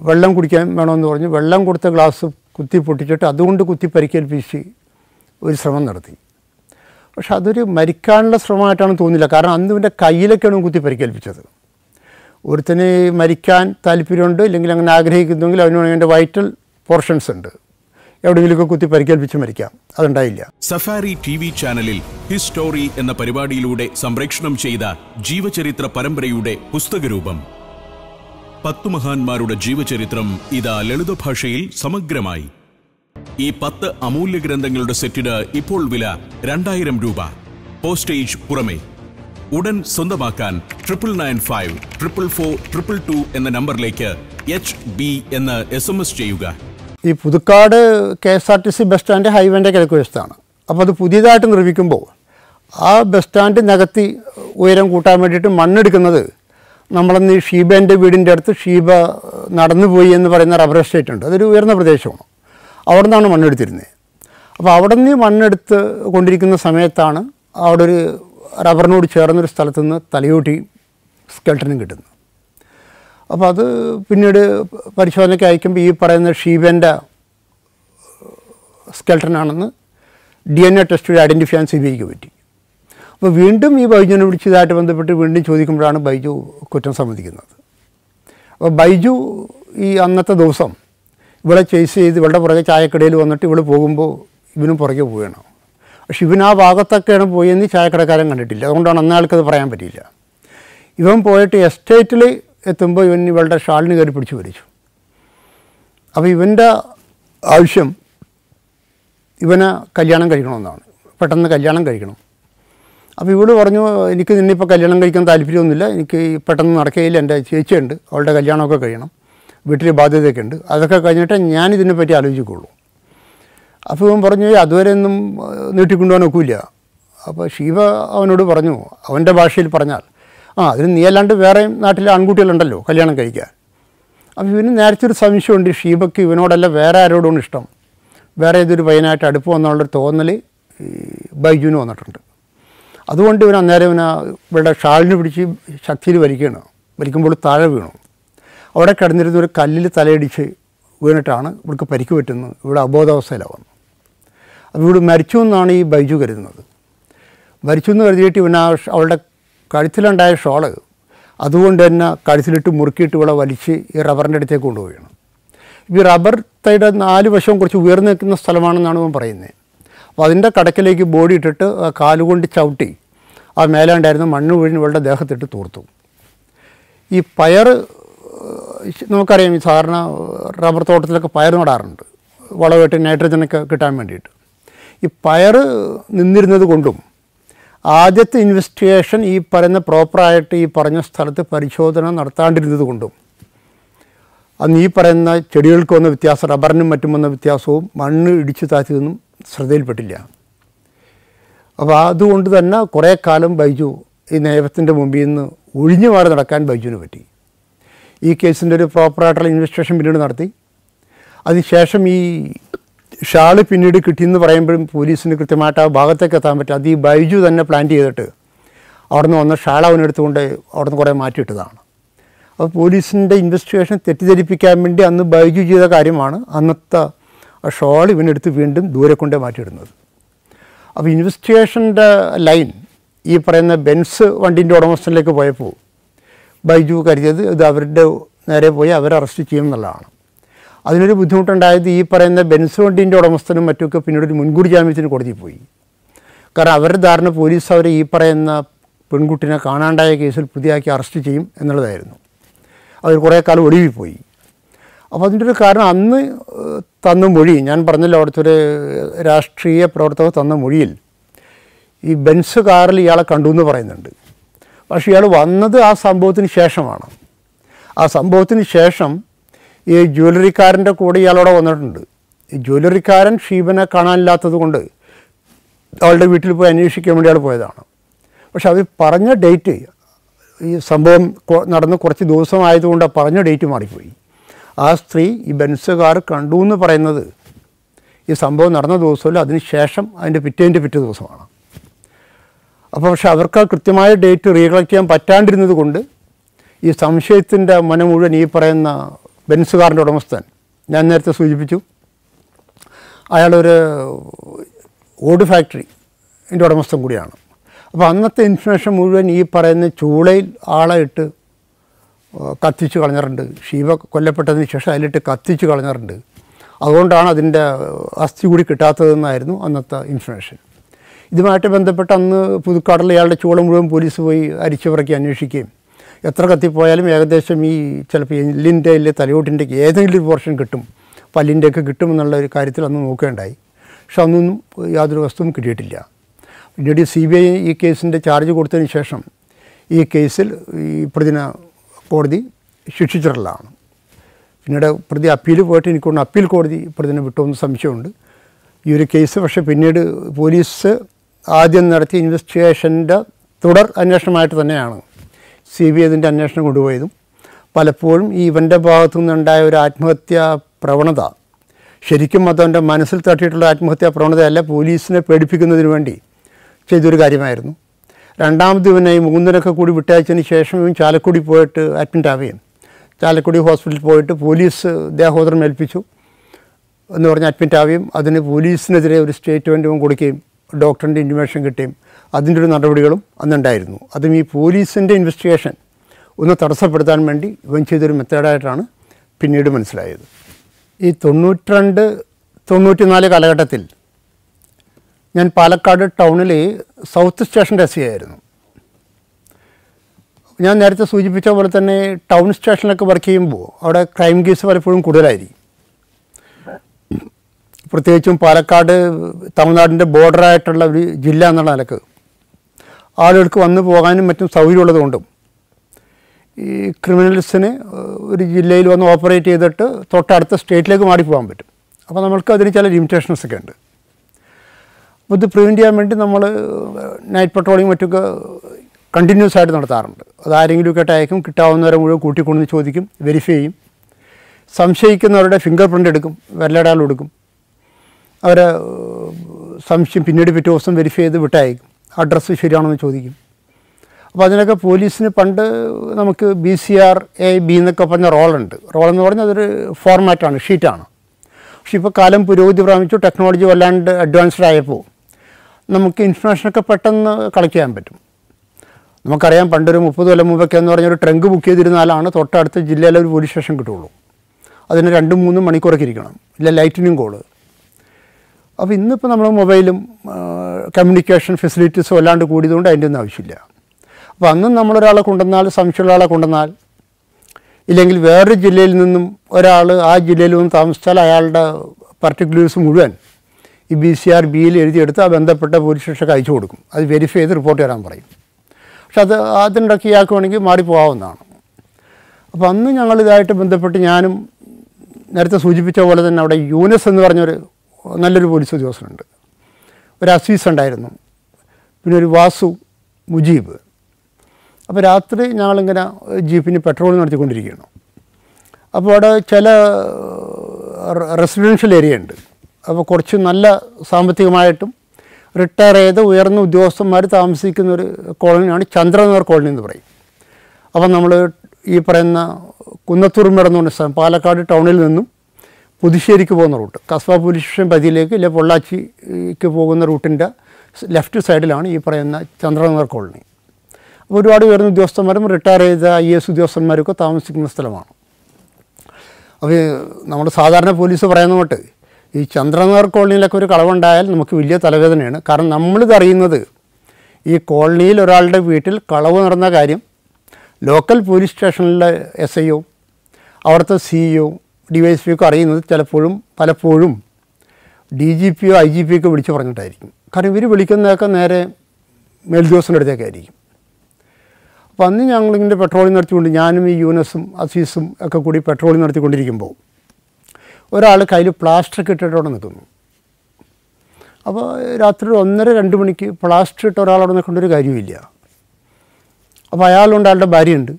വെള്ളം കുടിക്കാൻ വേണമെന്ന് പറഞ്ഞു വെള്ളം കൊടുത്ത ഗ്ലാസ് കുത്തി പൊട്ടിച്ചിട്ട് അതുകൊണ്ട് കുത്തി പരിക്കേൽപ്പിച്ച് ഒരു ശ്രമം നടത്തി പക്ഷെ അതൊരു മരിക്കാനുള്ള ശ്രമമായിട്ടാണ് തോന്നില്ല കാരണം അന്ന് ഇവൻ്റെ കയ്യിലൊക്കെയാണ് കുത്തി പരിക്കേൽപ്പിച്ചത് ഒരുത്തന് മരിക്കാൻ താല്പര്യമുണ്ട് ഇല്ലെങ്കിൽ അങ്ങനെ ആഗ്രഹിക്കുന്നെങ്കിൽ അവന് അതിൻ്റെ വൈറ്റൽ പോർഷൻസ് ഉണ്ട് എവിടെയെങ്കിലുമൊക്കെ കുത്തി പരിക്കേൽപ്പിച്ച് മരിക്കാം അതുണ്ടായില്ല സഫാരി ടി വി ചാനലിൽ ഹിസ്റ്റോറി എന്ന പരിപാടിയിലൂടെ സംപ്രേക്ഷണം ചെയ്ത ജീവചരിത്ര പരമ്പരയുടെ പുസ്തകരൂപം പത്തു മഹാന്മാരുടെ ജീവചരിത്രം ഇതാ ലളിത ഭാഷയിൽ സമഗ്രമായി ഈ പത്ത് അമൂല്യ ഗ്രന്ഥങ്ങളുടെ സെറ്റിന് ഇപ്പോൾ വില രണ്ടായിരം രൂപ പോസ്റ്റേജ് പുറമേ ഉടൻ സ്വന്തമാക്കാൻ triple nine five triple four triple two എന്ന നമ്പറിലേക്ക് എച്ച് ബി എന്ന് എസ് എം എസ് ചെയ്യുക ഈ Puthukkad K S R T C bus stand ഹൈവേൻ്റെ കിഴക്ക് വശത്താണ് അപ്പോൾ അത് പുതിയതായിട്ട് നിർമ്മിക്കുമ്പോൾ ആ ബസ് സ്റ്റാൻഡ് നികത്തി ഉയരം കൂട്ടാൻ വേണ്ടിയിട്ട് മണ്ണെടുക്കുന്നത് നമ്മളന്ന് ഷീബേൻ്റെ വീടിൻ്റെ അടുത്ത് ഷീബ നടന്നുപോയി എന്ന് പറയുന്ന റബ്ബർ എസ്റ്റേറ്റ് ഉണ്ട് അതൊരു ഉയർന്ന പ്രദേശമാണ് അവിടെ നിന്നാണ് മണ്ണെടുത്തിരുന്നത് അപ്പോൾ അവിടെ നിന്ന് മണ്ണെടുത്ത് കൊണ്ടിരിക്കുന്ന സമയത്താണ് അവിടെ ഒരു റബ്ബറിനോട് ചേർന്നൊരു സ്ഥലത്തു നിന്ന് തലയോട്ടി സ്കെൽട്ടനും കിട്ടുന്നു അപ്പോൾ അത് പിന്നീട് പരിശോധനയ്ക്ക് അയക്കുമ്പോൾ ഈ പറയുന്ന ഷീബൻ്റെ സ്കെൽട്ടനാണെന്ന് D N A test identify ചെയ്യാൻ സി ബി ഐക്ക് പറ്റി അപ്പോൾ വീണ്ടും ഈ ബൈജുവിനെ വിളിച്ചതായിട്ട് ബന്ധപ്പെട്ട് വീണ്ടും ചോദിക്കുമ്പോഴാണ് ബൈജു കുറ്റം സമ്മതിക്കുന്നത് അപ്പോൾ ബൈജു ഈ അന്നത്തെ ദിവസം ഇവിടെ ചേസ് ചെയ്ത് ഇവളുടെ പുറകെ ചായക്കടയിൽ വന്നിട്ട് ഇവിടെ പോകുമ്പോൾ ഇവനും പുറകെ പോവുകയാണോ പക്ഷെ ഇവൻ ആ ഭാഗത്തൊക്കെയാണ് പോയെന്ന് ചായക്കടക്കാരൻ കണ്ടിട്ടില്ല അതുകൊണ്ടാണ് അന്നയാൾക്കത് പറയാൻ പറ്റിയില്ല ഇവൻ പോയിട്ട് എസ്റ്റേറ്റിൽ എത്തുമ്പോൾ ഇവൻ ഇവളുടെ ഷാളിന് കയറി പിടിച്ച് വലിച്ചു അപ്പോൾ ഇവൻ്റെ ആവശ്യം ഇവനെ കല്യാണം കഴിക്കണമെന്നാണ് പെട്ടെന്ന് കല്യാണം കഴിക്കണം അപ്പോൾ ഇവള് പറഞ്ഞു എനിക്ക് നിന്നിപ്പോൾ കല്യാണം കഴിക്കാൻ താല്പര്യമൊന്നുമില്ല എനിക്ക് പെട്ടെന്ന് നടക്കുകയില്ല എൻ്റെ ചേച്ചിയുണ്ട് അവളുടെ കല്യാണമൊക്കെ കഴിയണം വീട്ടിൽ ബാധ്യതയൊക്കെ ഉണ്ട് അതൊക്കെ കഴിഞ്ഞിട്ട് ഞാൻ ഇതിനെപ്പറ്റി ആലോചിക്കുള്ളൂ അപ്പോൾ ഇവൻ പറഞ്ഞു അതുവരെ ഒന്നും നീട്ടിക്കൊണ്ടുപോകാൻ ഒക്കില്ല അപ്പോൾ ശിവ അവനോട് പറഞ്ഞു അവൻ്റെ ഭാഷയിൽ പറഞ്ഞാൽ ആ അതിന് നീ അല്ലാണ്ട് വേറെയും നാട്ടിലെ ആൺകുട്ടികളുണ്ടല്ലോ കല്യാണം കഴിക്കാൻ അപ്പോൾ ഇവന് നേരത്തെ ഒരു സംശയമുണ്ട് ഷീബയ്ക്ക് ഇവനോടല്ല വേറെ ആരോടുമാണ് ഇഷ്ടം വേറെ ഏതൊരു പയ്യനായിട്ട് അടുപ്പ് എന്നുള്ളൊരു തോന്നൽ ഈ ബൈജുവിന് വന്നിട്ടുണ്ട് അതുകൊണ്ട് ഇവൻ അന്നേരം ഇവനെ ഇവിടെ ഷാളിന് പിടിച്ച് ശക്തിയിൽ വലിക്കുകയാണ് വലിക്കുമ്പോൾ താഴെ വീണു അവിടെ കിടന്നിരുന്ന ഒരു കല്ലിൽ തലയടിച്ച് വീണിട്ടാണ് ഇവർക്ക് പരിക്ക് പറ്റുന്നത് ഇവിടെ അബോധാവസ്ഥയിലാവുന്നത് അവരോട് മരിച്ചു എന്നാണ് ഈ ബൈജു കരുതുന്നത് മരിച്ചു എന്ന് കരുതിയിട്ട് ഇവൻ ആ അവളുടെ കഴുത്തിലുണ്ടായ ഷോള് അതുകൊണ്ട് തന്നെ കഴുത്തിലിട്ട് മുറുക്കിയിട്ട് ഇവിടെ വലിച്ച് ഈ റബ്ബറിൻ്റെ അടുത്തേക്ക് കൊണ്ടുപോവുകയാണ് ഈ റബ്ബർ തൈയുടെ നാല് വശവും കുറച്ച് ഉയർന്നു നിൽക്കുന്ന സ്ഥലമാണെന്നാണ് ഇവൻ പറയുന്നത് അപ്പോൾ അതിൻ്റെ കടക്കിലേക്ക് ബോഡി ഇട്ടിട്ട് കാലുകൊണ്ട് ചവിട്ടി ആ മേലാണ്ടായിരുന്നു മണ്ണ് വീഴിന് ഇവളുടെ ദേഹത്തിട്ട് തൂർത്തു ഈ പയർ നമുക്കറിയാം ഈ സാധാരണ റബ്ബർ തോട്ടത്തിലൊക്കെ പയർ നടാറുണ്ട് വളമായിട്ട് നൈട്രജനൊക്കെ കിട്ടാൻ വേണ്ടിയിട്ട് ഈ പയർ നിന്നിരുന്നത് കൊണ്ടും ആദ്യത്തെ ഇൻവെസ്റ്റിഗേഷൻ ഈ പറയുന്ന പ്രോപ്പറായിട്ട് ഈ പറഞ്ഞ സ്ഥലത്ത് പരിശോധന നടത്താണ്ടിരുന്നത് കൊണ്ടും അന്ന് ഈ പറയുന്ന ചെടികൾക്ക് വന്ന വ്യത്യാസം റബ്ബറിനും മറ്റും വന്ന വ്യത്യാസവും മണ്ണ് ഇടിച്ചു താഴ്ത്തിയതൊന്നും ശ്രദ്ധയിൽപ്പെട്ടില്ല അപ്പോൾ അതുകൊണ്ട് തന്നെ കുറേ കാലം ബൈജു ഈ നയപത്തിൻ്റെ മുമ്പിൽ നിന്ന് ഒഴിഞ്ഞു മാറി നടക്കാൻ ബൈജുവിന് പറ്റി ഈ കേസിൻ്റെ ഒരു പ്രോപ്പറായിട്ടുള്ള ഇൻവെസ്റ്റിഗേഷൻ പിന്നീട് നടത്തി അതിനുശേഷം ഈ ഷാള് പിന്നീട് കിട്ടിയെന്ന് പറയുമ്പോഴും പോലീസിന് കൃത്യമായിട്ട് ആ ഭാഗത്തേക്ക് എത്താൻ പറ്റും അത് ഈ ബൈജു തന്നെ പ്ലാൻ ചെയ്തിട്ട് അവിടുന്ന് വന്ന ഷാൾ അവനെടുത്തുകൊണ്ട് അവിടുന്ന് കുറേ മാറ്റിയിട്ടതാണ് അപ്പോൾ പോലീസിൻ്റെ ഇൻവെസ്റ്റിഗേഷൻ തെറ്റിദ്ധരിപ്പിക്കാൻ വേണ്ടി അന്ന് ബൈജു ചെയ്ത കാര്യമാണ് അന്നത്തെ ആ ഷോൾ ഇവനെടുത്ത് വീണ്ടും ദൂരെ കൊണ്ടേ മാറ്റിയിടുന്നത് അപ്പോൾ ഇൻവെസ്റ്റിഗേഷൻ്റെ ലൈൻ ഈ പറയുന്ന ബെൻസ് വണ്ടിൻ്റെ ഉടമസ്ഥനിലേക്ക് പോയപ്പോൾ ബൈജു കരുതിയത് ഇത് അവരുടെ നേരെ പോയി അവരെ അറസ്റ്റ് ചെയ്യും എന്നുള്ളതാണ് അതിനൊരു ബുദ്ധിമുട്ടുണ്ടായത് ഈ പറയുന്ന ബെൻസോണ്ടിൻ്റെ ഉടമസ്ഥനും മറ്റുമൊക്കെ പിന്നീട് ഒരു മുൻകൂർ ജാമ്യത്തിന് കോടതി പോയി കാരണം അവരുടെ ധാരണ പോലീസ് അവരെ ഈ പറയുന്ന പെൺകുട്ടിനെ കാണാണ്ടായ കേസിൽ പ്രതിയാക്കി അറസ്റ്റ് ചെയ്യും എന്നുള്ളതായിരുന്നു അവർ കുറേ കാലം ഒളിവിൽ പോയി അപ്പോൾ അതിൻ്റെ ഒരു കാരണം അന്ന് തന്ന മൊഴി ഞാൻ പറഞ്ഞല്ലോ അവിടുത്തെ ഒരു രാഷ്ട്രീയ പ്രവർത്തകർ തന്ന മൊഴിയിൽ ഈ ബെൻസ് കാറിൽ ഇയാളെ കണ്ടു എന്ന് പറയുന്നുണ്ട് പക്ഷേ ഇയാൾ വന്നത് ആ സംഭവത്തിന് ശേഷമാണ് ആ സംഭവത്തിന് ശേഷം ഈ ജ്വല്ലറിക്കാരൻ്റെ കൂടെ ഇയാളോടെ വന്നിട്ടുണ്ട് ഈ ജ്വല്ലറിക്കാരൻ ഷീബനെ കാണാനില്ലാത്തത് കൊണ്ട് അവളുടെ വീട്ടിൽ പോയി അന്വേഷിക്കാൻ വേണ്ടി അയാൾ പോയതാണ് പക്ഷെ അവർ പറഞ്ഞ ഡേറ്റ് ഈ സംഭവം നടന്ന് കുറച്ച് ദിവസമായതുകൊണ്ട് പറഞ്ഞ ഡേറ്റ് മാറിപ്പോയി ആ സ്ത്രീ ഈ ബെൻസുകാർ കണ്ടു എന്ന് പറയുന്നത് ഈ സംഭവം നടന്ന ദിവസമല്ല അതിന് ശേഷം അതിൻ്റെ പിറ്റേൻ്റെ പിറ്റേ ദിവസമാണ് അപ്പോൾ പക്ഷെ അവർക്ക് കൃത്യമായ ഡേറ്റ് റീകളക്ട് ചെയ്യാൻ പറ്റാണ്ടിരുന്നത് കൊണ്ട് ഈ സംശയത്തിൻ്റെ മനം മുഴുവൻ ഈ പറയുന്ന ബെൻസുകാരൻ്റെ ഉടമസ്ഥൻ ഞാൻ നേരത്തെ സൂചിപ്പിച്ചു അയാളൊരു ഓട് ഫാക്ടറി എൻ്റെ ഉടമസ്ഥൻ കൂടിയാണ് അപ്പോൾ അന്നത്തെ ഇൻഫർമേഷൻ മുഴുവൻ ഈ പറയുന്ന ചൂളയിൽ ആളെ ഇട്ട് കത്തിച്ചു കളഞ്ഞിട്ടുണ്ട് ശിവ കൊല്ലപ്പെട്ടതിന് ശേഷം അതിലിട്ട് കത്തിച്ചു കളഞ്ഞിട്ടുണ്ട് അതുകൊണ്ടാണ് അതിൻ്റെ അസ്ഥി കൂടി കിട്ടാത്തതെന്നായിരുന്നു അന്നത്തെ ഇൻഫർമേഷൻ ഇതുമായിട്ട് ബന്ധപ്പെട്ട് അന്ന് പുതുക്കാടിലെ ഇയാളുടെ ചൂള മുഴുവൻ പോലീസ് പോയി അരിച്ചുപറക്കി അന്വേഷിക്കുകയും എത്ര കത്തിപ്പോയാലും ഏകദേശം ഈ ചിലപ്പോൾ എല്ലിൻ്റെ അല്ലെ തലയോട്ടിൻ്റെ ഏതെങ്കിലും ഒരു പോർഷൻ കിട്ടും പല്ലിൻ്റെയൊക്കെ എന്നുള്ള ഒരു കാര്യത്തിൽ അന്ന് നോക്കേണ്ടായി പക്ഷെ അന്നൊന്നും യാതൊരു വസ്തുവും കിട്ടിയിട്ടില്ല പിന്നീട് സി ബി ഐ ഈ കേസിൻ്റെ ചാർജ് കൊടുത്തതിന് ശേഷം ഈ കേസിൽ ഈ പ്രതിന കോടതി ശിക്ഷിച്ചിട്ടുള്ളതാണ് പിന്നീട് പ്രതി അപ്പീൽ പോയിട്ട് എനിക്കൊണ്ട് അപ്പീൽ കോടതി പ്രതിനെ വിട്ടുമെന്ന് സംശയമുണ്ട് ഈ ഒരു കേസ് പക്ഷേ പിന്നീട് പോലീസ് ആദ്യം നടത്തിയ ഇൻവെസ്റ്റിഗേഷൻ്റെ തുടർ അന്വേഷണമായിട്ട് തന്നെയാണ് സി ബി ഐ ഇതിൻ്റെ അന്വേഷണം കൊണ്ടുപോയതും പലപ്പോഴും ഈ ഇവൻ്റെ ഭാഗത്തു നിന്നുണ്ടായ ഒരു ആത്മഹത്യാ പ്രവണത ശരിക്കും അതവൻ്റെ മനസ്സിൽ തട്ടിയിട്ടുള്ള ആത്മഹത്യാ പ്രവണതയല്ല പോലീസിനെ പേടിപ്പിക്കുന്നതിന് വേണ്ടി ചെയ്തൊരു കാര്യമായിരുന്നു രണ്ടാമത് ഇവനെ ഈ മൂന്നിനൊക്കെ കൂടി വിട്ടയച്ചതിന് ശേഷം ഇവൻ ചാലക്കുടി പോയിട്ട് അഡ്മിറ്റ് ആവുകയും ചാലക്കുടി ഹോസ്പിറ്റലിൽ പോയിട്ട് പോലീസ് ദേഹോദരം ഏൽപ്പിച്ചു എന്ന് പറഞ്ഞ് അഡ്മിറ്റ് ആവുകയും അതിന് പോലീസിനെതിരെ ഒരു ഇവൻ കൊടുക്കുകയും ഡോക്ടറിൻ്റെ ഇൻഫർമേഷൻ കിട്ടുകയും അതിൻ്റെ ഒരു നടപടികളും അന്നുണ്ടായിരുന്നു അതും ഈ പോലീസിൻ്റെ ഇൻവെസ്റ്റിഗേഷൻ ഒന്ന് തടസ്സപ്പെടുത്താൻ വേണ്ടി ഇവൻ ചെയ്തൊരു മെത്തേഡായിട്ടാണ് പിന്നീട് മനസ്സിലായത് ഈ തൊണ്ണൂറ്റിരണ്ട് തൊണ്ണൂറ്റിനാല് കാലഘട്ടത്തിൽ ഞാൻ പാലക്കാട് ടൗണിലെ സൗത്ത് സ്റ്റേഷൻ്റെ എസ് ആയിരുന്നു ഞാൻ നേരത്തെ സൂചിപ്പിച്ച പോലെ തന്നെ ടൗൺ സ്റ്റേഷനിലൊക്കെ വർക്ക് ചെയ്യുമ്പോൾ അവിടെ ക്രൈം കേസ് പലപ്പോഴും കൂടുതലായിരിക്കും പ്രത്യേകിച്ചും പാലക്കാട് തമിഴ്നാടിൻ്റെ ബോർഡറായിട്ടുള്ള ഒരു ജില്ല എന്നുള്ള നിലക്ക് ആളുകൾക്ക് വന്നു പോകാനും മറ്റും സൗകര്യമുള്ളതുകൊണ്ടും ഈ ക്രിമിനൽസിന് ഒരു ജില്ലയിൽ വന്ന് ഓപ്പറേറ്റ് ചെയ്തിട്ട് തൊട്ടടുത്ത സ്റ്റേറ്റിലേക്ക് മാറിപ്പോകാൻ പറ്റും അപ്പോൾ നമ്മൾക്ക് അതിന് ചില ലിമിറ്റേഷൻസൊക്കെ ഉണ്ട് ഇത് പ്രിവെൻറ്റ് ചെയ്യാൻ വേണ്ടി നമ്മൾ നൈറ്റ് പട്രോളിങ് മറ്റൊക്കെ കണ്ടിന്യൂസ് ആയിട്ട് നടത്താറുണ്ട് അത് ആരെങ്കിലുമൊക്കെ അയക്കും കിട്ടാവുന്നവരെ മുഴുവൻ കൂട്ടിക്കൊണ്ടെന്ന് ചോദിക്കും വെരിഫൈ ചെയ്യും സംശയിക്കുന്നവരുടെ ഫിംഗർ പ്രിൻ്റ് എടുക്കും വിരലടാൽ എടുക്കും അവരെ സംശയം പിന്നീട് പിറ്റേ ദിവസം വെരിഫൈ ചെയ്ത് വിട്ടയക്കും അഡ്രസ്സ് ശരിയാണെന്ന് ചോദിക്കും അപ്പോൾ അതിനൊക്കെ പോലീസിന് പണ്ട് നമുക്ക് B C R A B എന്നൊക്കെ പറഞ്ഞ റോളുണ്ട് റോൾ എന്ന് പറഞ്ഞാൽ അതൊരു ഫോർമാറ്റാണ് ഷീറ്റാണ് പക്ഷേ ഇപ്പോൾ കാലം പുരോഗതി പ്രാപിച്ചു ടെക്നോളജി വല്ലാണ്ട് അഡ്വാൻസ്ഡ് ആയപ്പോൾ നമുക്ക് ഇൻഫർമേഷനൊക്കെ പെട്ടെന്ന് കളക്ട് ചെയ്യാൻ പറ്റും നമുക്കറിയാം പണ്ടൊരു മുപ്പത് കൊല്ലം മുമ്പൊക്കെ എന്ന് പറഞ്ഞാൽ ഒരു ട്രങ്ക് ബുക്ക് ചെയ്തിരുന്നാലാണ് തൊട്ടടുത്ത ജില്ലയിലെ ഒരു പോലീസ് സ്റ്റേഷൻ കിട്ടുള്ളൂ അതിന് രണ്ടും മൂന്നും മണിക്കൂറൊക്കെ ഇരിക്കണം ഇല്ല ലൈറ്റിനും കോള് അപ്പോൾ ഇന്നിപ്പോൾ നമ്മുടെ മൊബൈലും കമ്മ്യൂണിക്കേഷൻ ഫെസിലിറ്റീസും അല്ലാണ്ട് കൂടിയതുകൊണ്ട് അതിൻ്റെ ഒന്നും ആവശ്യമില്ല അപ്പോൾ അന്നും നമ്മളൊരാളെ കൊണ്ടുവന്നാൽ സംശയമുള്ള ആളെ കൊണ്ടുവന്നാൽ ഇല്ലെങ്കിൽ വേറൊരു ജില്ലയിൽ നിന്നും ഒരാൾ ആ ജില്ലയിൽ നിന്ന് താമസിച്ചാൽ അയാളുടെ പർട്ടിക്കുലേഴ്സ് മുഴുവൻ ഈ ബി സി ആർ ബിയിൽ എഴുതിയെടുത്ത് ആ ബന്ധപ്പെട്ട പോലീസ് സ്റ്റേഷൻ അയച്ചു കൊടുക്കും അത് വെരിഫൈ ചെയ്ത് റിപ്പോർട്ട് തരാൻ പറയും പക്ഷെ അത് അതിനിടയ്ക്ക് ഇയാൾക്കുവാണെങ്കിൽ മാറിപ്പോകാവുന്നതാണ് അപ്പോൾ അന്ന് ഞങ്ങളിതായിട്ട് ബന്ധപ്പെട്ട് ഞാനും നേരത്തെ സൂചിപ്പിച്ച പോലെ തന്നെ അവിടെ യൂനസ് എന്ന് പറഞ്ഞൊരു നല്ലൊരു പോലീസ് ഉദ്യോഗസ്ഥനുണ്ട് ഒരു അസീസ് ഉണ്ടായിരുന്നു പിന്നെ ഒരു വാസു മുജീബ് അപ്പോൾ രാത്രി ഞങ്ങളിങ്ങനെ ജീപ്പിന് പെട്രോൾ നടത്തിക്കൊണ്ടിരിക്കുകയാണ് അപ്പോൾ അവിടെ ചില റെസിഡൻഷ്യൽ ഏരിയ ഉണ്ട് അപ്പോൾ കുറച്ച് നല്ല സാമ്പത്തികമായിട്ടും റിട്ടയർ ചെയ്ത് ഉയർന്ന ഉദ്യോഗസ്ഥന്മാർ താമസിക്കുന്ന ഒരു കോളനിയാണ് ചന്ദ്രനഗർ കോളനി എന്ന് പറയും അപ്പം നമ്മൾ ഈ പറയുന്ന കുന്നത്തൂർ മേടം എന്ന് പറഞ്ഞ സ്ഥലം പാലക്കാട് ടൗണിൽ നിന്നും പുതുശ്ശേരിക്ക് പോകുന്ന റൂട്ട് കസ്ബ പോലീസ് സ്റ്റേഷൻ പരിധിയിലേക്ക് ഇല്ലെ പൊള്ളാച്ചിക്ക് പോകുന്ന റൂട്ടിൻ്റെ ലെഫ്റ്റ് സൈഡിലാണ് ഈ പറയുന്ന ചന്ദ്രനഗർ കോളനി അപ്പോൾ ഒരുപാട് വരുന്ന ഉദ്യോഗസ്ഥന്മാരും റിട്ടയർ ചെയ്ത ഐ എസ് ഉദ്യോഗസ്ഥന്മാരൊക്കെ താമസിക്കുന്ന സ്ഥലമാണ് അപ്പോൾ നമ്മുടെ സാധാരണ പോലീസ് പറയുന്ന തൊട്ട് ഈ ചന്ദ്രനഗർ കോളനിയിലൊക്കെ ഒരു കളവുണ്ടായാൽ നമുക്ക് വലിയ തലവേദനയാണ് കാരണം നമ്മളിതറിയുന്നത് ഈ കോളനിയിൽ ഒരാളുടെ വീട്ടിൽ കളവ് നടന്ന കാര്യം ലോക്കൽ പോലീസ് സ്റ്റേഷനിലെ എസ് ഐ ഒ അവിടുത്തെ സിഇഒ ഡി വൈ എസ് പിയൊക്കെ അറിയുന്നത് ചിലപ്പോഴും പലപ്പോഴും ഡി ജി പിയോ ഐ ജി ഒക്കെ വിളിച്ച് പറഞ്ഞിട്ടായിരിക്കും കാരണം ഇവർ വിളിക്കുന്നതൊക്കെ നേരെ മേൽദിവസത്തിൻ്റെ ആയിരിക്കും അപ്പോൾ അന്ന് ഞങ്ങളിങ്ങനെ പെട്രോളിംഗ് നടത്തിക്കൊണ്ട് ഞാനും ഈ യൂനസും അസീസും ഒക്കെ കൂടി പെട്രോളിംഗ് നടത്തിക്കൊണ്ടിരിക്കുമ്പോൾ ഒരാൾ കയ്യിൽ പ്ലാസ്റ്റർ ഇട്ടിട്ടവിടെ നിൽക്കുന്നു അപ്പോൾ രാത്രി ഒന്നര രണ്ട് മണിക്ക് പ്ലാസ്റ്റർ ഇട്ട ഒരാളവിടെ നിൽക്കേണ്ട ഒരു കാര്യമില്ല അപ്പോൾ അയാളുണ്ട് അയാളുടെ ഭാര്യയുണ്ട്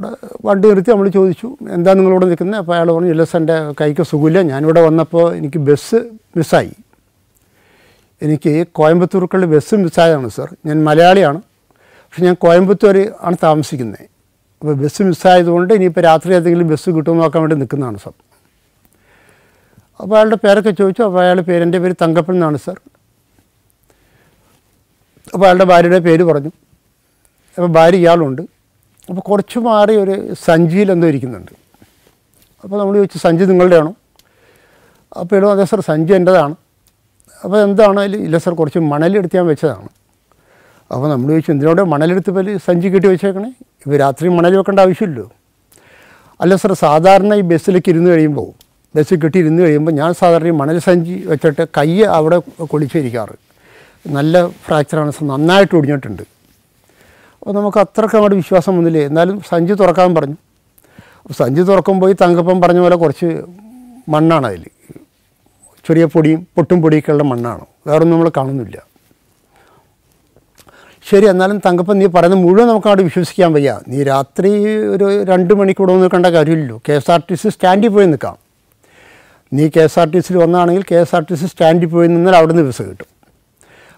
അവിടെ വണ്ടി നിർത്തി നമ്മൾ ചോദിച്ചു എന്താ നിങ്ങളിവിടെ നിൽക്കുന്നത് അപ്പോൾ അയാൾ പറഞ്ഞു ഇല്ല എൻ്റെ കൈക്ക് സുഖമില്ല ഞാനിവിടെ വന്നപ്പോൾ എനിക്ക് ബസ് മിസ്സായി എനിക്ക് കോയമ്പത്തൂർക്കുള്ള ബസ് മിസ്സായതാണ് സാർ ഞാൻ മലയാളിയാണ് പക്ഷെ ഞാൻ കോയമ്പത്തൂർ ആണ് താമസിക്കുന്നത് അപ്പോൾ ബസ് മിസ്സായതുകൊണ്ട് ഇനിയിപ്പോൾ രാത്രി ഏതെങ്കിലും ബസ് കിട്ടുമെന്ന് നോക്കാൻ വേണ്ടി നിൽക്കുന്നതാണ് സാർ അപ്പോൾ അയാളുടെ പേരൊക്കെ ചോദിച്ചു അപ്പോൾ അയാളുടെ പേര് എൻ്റെ പേര് തങ്കപ്പൻ എന്നാണ് സാർ അപ്പോൾ അയാളുടെ ഭാര്യയുടെ പേര് പറഞ്ഞു അപ്പോൾ ഭാര്യ ഇയാളുണ്ട് അപ്പോൾ കുറച്ച് മാറി ഒരു സഞ്ചിയിൽ എന്തോ ഇരിക്കുന്നുണ്ട് അപ്പോൾ നമ്മൾ ചോദിച്ചു സഞ്ചി നിങ്ങളുടെയാണോ അപ്പോൾ ഇടും അതെ സാർ സഞ്ചി എൻ്റെതാണ് അപ്പോൾ എന്താണ് ഇല്ല സാർ കുറച്ച് മണലെടുത്ത് ഞാൻ വെച്ചതാണ് അപ്പോൾ നമ്മൾ ചോദിച്ചു എന്തിനോട് മണലെടുത്ത് പോലെ സഞ്ചി കെട്ടി വെച്ചേക്കണേ ഇപ്പോൾ രാത്രി മണൽ വെക്കേണ്ട ആവശ്യമില്ലല്ലോ അല്ല സാർ സാധാരണ ഈ ബസ്സിലേക്ക് ഇരുന്ന് കഴിയുമ്പോൾ ബസ്സിൽ കെട്ടി ഇരുന്ന് കഴിയുമ്പോൾ ഞാൻ സാധാരണ മണൽ സഞ്ചി വെച്ചിട്ട് കൈ അവിടെ കൊളിച്ചിരിക്കാറ് നല്ല ഫ്രാക്ചറാണ് നന്നായിട്ട് ഒടിഞ്ഞിട്ടുണ്ട് അപ്പോൾ നമുക്ക് അത്രയ്ക്ക് അങ്ങോട്ട് വിശ്വാസം വന്നില്ലേ എന്നാലും സഞ്ചി തുറക്കാൻ പറഞ്ഞു സഞ്ചി തുറക്കുമ്പോൾ ഈ തങ്കപ്പം പറഞ്ഞ പോലെ കുറച്ച് മണ്ണാണ് അതിൽ ചെറിയ പൊടിയും പൊട്ടും ഉള്ള മണ്ണാണ് വേറൊന്നും നമ്മൾ കാണുന്നില്ല ശരി എന്നാലും തങ്കപ്പൻ നീ പറയുന്ന മുഴുവൻ നമുക്ക് അവിടെ വിശ്വസിക്കാൻ വയ്യ നീ രാത്രി ഒരു രണ്ട് മണിക്കൂടെ നിൽക്കേണ്ട കാര്യമില്ലല്ലോ K S R T C സ്റ്റാൻഡിൽ പോയി നിൽക്കാം നീ കെ എസ് ആർ ടി സിയിൽ വന്നാണെങ്കിൽ K S R T C സ്റ്റാൻഡിൽ പോയി നിന്നാൽ അവിടെ നിന്ന് വിസ കിട്ടും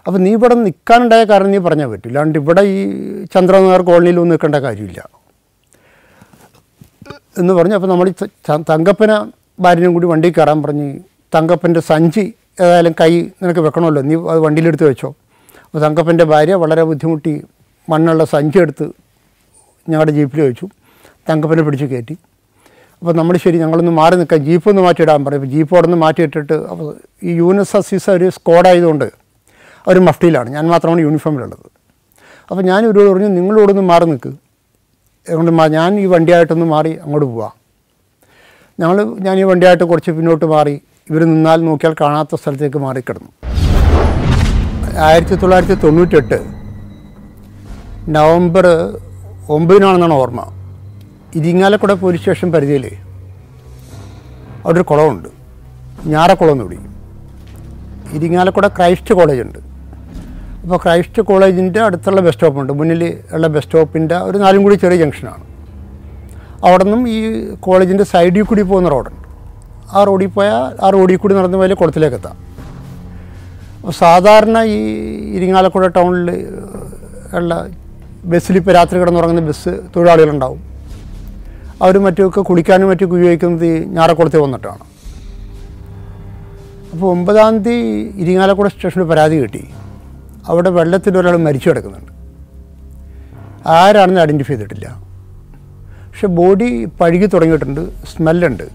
അപ്പോൾ നീ ഇവിടെ നിൽക്കാനുണ്ടായ കാരണം നീ പറഞ്ഞാൽ പറ്റൂ അല്ലാണ്ട് ഇവിടെ ഈ ചന്ദ്രനഗർ കോളനിയിലൊന്നും നിൽക്കേണ്ട കാര്യമില്ല എന്ന് പറഞ്ഞു അപ്പോൾ നമ്മൾ തങ്കപ്പന ഭാര്യനും കൂടി വണ്ടി കയറാൻ പറഞ്ഞ് തങ്കപ്പൻ്റെ സഞ്ചി ഏതായാലും കൈ നിനക്ക് വെക്കണമല്ലോ നീ അത് വണ്ടിയിലെടുത്ത് വെച്ചോ അപ്പോൾ തങ്കപ്പൻ്റെ ഭാര്യ വളരെ ബുദ്ധിമുട്ടി മണ്ണുള്ള സഞ്ചി എടുത്ത് ഞങ്ങളുടെ ജീപ്പിൽ വെച്ചു തങ്കപ്പനെ പിടിച്ച് കയറ്റി അപ്പോൾ നമ്മൾ ശരി ഞങ്ങളൊന്ന് മാറി നിൽക്കാം ജീപ്പ് ഒന്ന് മാറ്റിയിടാൻ പറയും ജീപ്പ് അവിടെ നിന്ന് മാറ്റിയിട്ടിട്ട് അപ്പോൾ ഈ യൂനസ് അസീസ ഒരു സ്ക്വാഡായതുകൊണ്ട് അവർ മഫ്റ്റിയിലാണ് ഞാൻ മാത്രമാണ് യൂണിഫോമിലുള്ളത് അപ്പോൾ ഞാൻ ഒരു പറഞ്ഞു നിങ്ങളോടൊന്ന് മാറി നിൽക്ക് അതുകൊണ്ട് ഞാൻ ഈ വണ്ടിയായിട്ടൊന്ന് മാറി അങ്ങോട്ട് പോവാം ഞങ്ങൾ ഞാൻ ഈ വണ്ടിയായിട്ട് കുറച്ച് പിന്നോട്ട് മാറി ഇവർ നിന്നാൽ നോക്കിയാൽ കാണാത്ത സ്ഥലത്തേക്ക് മാറിക്കിടന്നു ആയിരത്തി തൊള്ളായിരത്തി തൊണ്ണൂറ്റെട്ട് നവംബർ ഒമ്പതിനാണെന്നാണ് ഓർമ്മ ഇരിങ്ങാലക്കുട പോലീസ് സ്റ്റേഷൻ പരിധിയിൽ അവിടെ ഒരു കുളമുണ്ട് ഞാറക്കുളം എന്ന് വിളിക്കും ഇരിങ്ങാലക്കുട ക്രൈസ്റ്റ് കോളേജുണ്ട് ഇപ്പോൾ ക്രൈസ്റ്റ് കോളേജിൻ്റെ അടുത്തുള്ള ബസ് സ്റ്റോപ്പുണ്ട് മുന്നിൽ ഉള്ള ബസ് സ്റ്റോപ്പിൻ്റെ ഒരു നാലും കൂടി ചെറിയ ജംഗ്ഷനാണ് അവിടെ നിന്നും ഈ കോളേജിൻ്റെ സൈഡിൽ കൂടി പോകുന്ന റോഡുണ്ട് ആ റോഡിൽ പോയാൽ ആ റോഡിൽ കൂടി നടന്നു പോയാൽ കുളത്തിലേക്ക് എത്താം സാധാരണ ഈ ഇരിങ്ങാലക്കുട ടൗണിൽ ഉള്ള ബസ്സിൽ ഇപ്പോൾ രാത്രി കിടന്നുറങ്ങുന്ന ബസ് തൊഴിലാളികളുണ്ടാവും അവർ മറ്റുമൊക്കെ കുളിക്കാനും മറ്റൊക്കെ ഉപയോഗിക്കുന്നത് ഈ ഞാറക്കുളത്തിൽ വന്നിട്ടാണ് അപ്പോൾ ഒമ്പതാം തീയതി ഇരിങ്ങാലക്കുട സ്റ്റേഷനിൽ പരാതി കിട്ടി അവിടെ വെള്ളത്തിൽ ഒരാൾ മരിച്ചു കിടക്കുന്നുണ്ട് ആരാണെന്ന് ഐഡൻറ്റിഫൈ ചെയ്തിട്ടില്ല പക്ഷെ ബോഡി പഴുകി തുടങ്ങിയിട്ടുണ്ട് സ്മെല്ലുണ്ട്